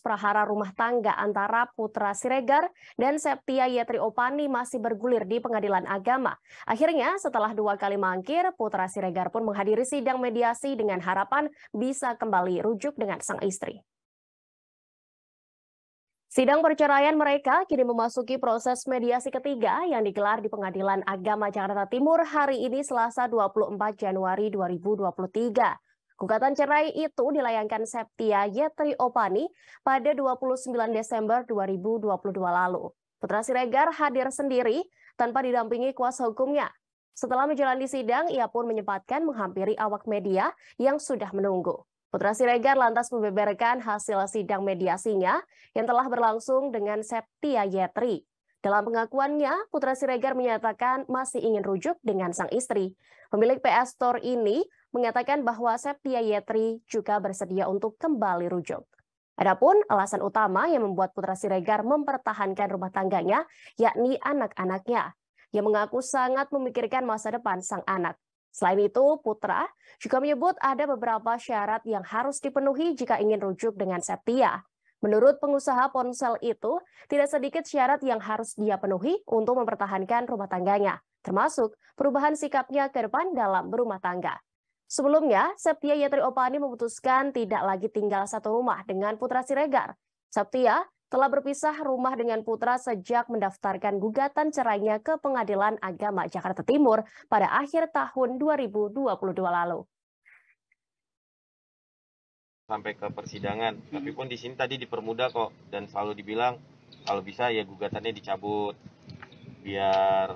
Prahara rumah tangga antara Putra Siregar dan Septia Yetri Opani masih bergulir di pengadilan agama. Akhirnya setelah dua kali mangkir, Putra Siregar pun menghadiri sidang mediasi dengan harapan bisa kembali rujuk dengan sang istri. Sidang perceraian mereka kini memasuki proses mediasi ketiga yang digelar di Pengadilan Agama Jakarta Timur hari ini Selasa 24 Januari 2023. Gugatan cerai itu dilayangkan Septia Yetri Opani pada 29 Desember 2022 lalu. Putra Siregar hadir sendiri tanpa didampingi kuasa hukumnya. Setelah menjalani sidang, ia pun menyempatkan menghampiri awak media yang sudah menunggu. Putra Siregar lantas membeberkan hasil sidang mediasinya yang telah berlangsung dengan Septia Yetri. Dalam pengakuannya, Putra Siregar menyatakan masih ingin rujuk dengan sang istri. Pemilik PS Store ini mengatakan bahwa Septia Yetri juga bersedia untuk kembali rujuk. Adapun alasan utama yang membuat Putra Siregar mempertahankan rumah tangganya, yakni anak-anaknya. Ia mengaku sangat memikirkan masa depan sang anak. Selain itu, Putra juga menyebut ada beberapa syarat yang harus dipenuhi jika ingin rujuk dengan Septia. Menurut pengusaha ponsel itu, tidak sedikit syarat yang harus dia penuhi untuk mempertahankan rumah tangganya, termasuk perubahan sikapnya ke depan dalam berumah tangga. Sebelumnya, Septia Yatri Opani memutuskan tidak lagi tinggal satu rumah dengan Putra Siregar. Septia telah berpisah rumah dengan Putra sejak mendaftarkan gugatan cerainya ke Pengadilan Agama Jakarta Timur pada akhir tahun 2022 lalu sampai ke persidangan. Hmm. Tapi pun di sini tadi dipermudah kok dan selalu dibilang kalau bisa ya gugatannya dicabut biar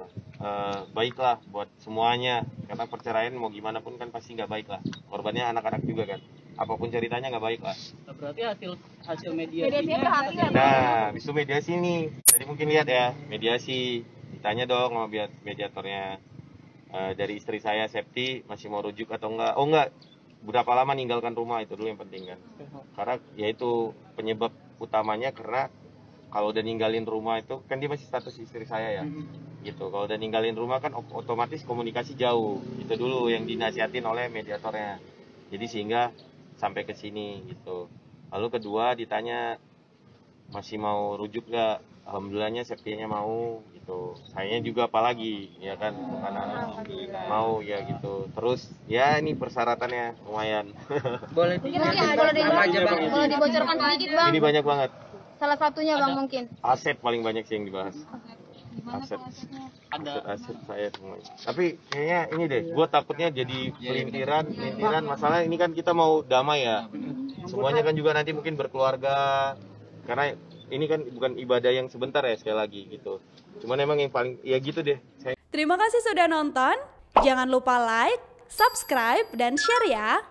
eh, baiklah buat semuanya karena perceraian mau gimana pun kan pasti nggak baik lah korbannya anak-anak juga kan apapun ceritanya nggak baik lah nah, berarti hasil hasil mediasi nah bisu mediasi nih jadi mungkin lihat ya mediasi ditanya dong mau biar mediatornya uh, eh, dari istri saya Septi masih mau rujuk atau enggak oh enggak berapa lama ninggalkan rumah itu dulu yang penting kan karena yaitu penyebab utamanya karena kalau udah ninggalin rumah itu kan dia masih status istri saya ya mm-hmm. gitu kalau udah ninggalin rumah kan otomatis komunikasi jauh itu dulu yang dinasihatin oleh mediatornya jadi sehingga sampai ke sini gitu lalu kedua ditanya masih mau rujuk gak alhamdulillahnya safety mau gitu sayangnya juga apalagi ya kan bukan mau ya gitu terus ya ini persyaratannya lumayan boleh boleh dibocorkan sedikit bang ini banyak banget salah satunya bang mungkin aset paling banyak sih yang dibahas aset ada aset, aset saya semuanya tapi kayaknya ini deh gue takutnya jadi iya, iya, pelintiran iya. pelintiran masalah ini kan kita mau damai ya semuanya kan juga nanti mungkin berkeluarga karena ini kan bukan ibadah yang sebentar ya sekali lagi gitu. Cuman emang yang paling ya gitu deh. Saya... Terima kasih sudah nonton. Jangan lupa like, subscribe dan share ya.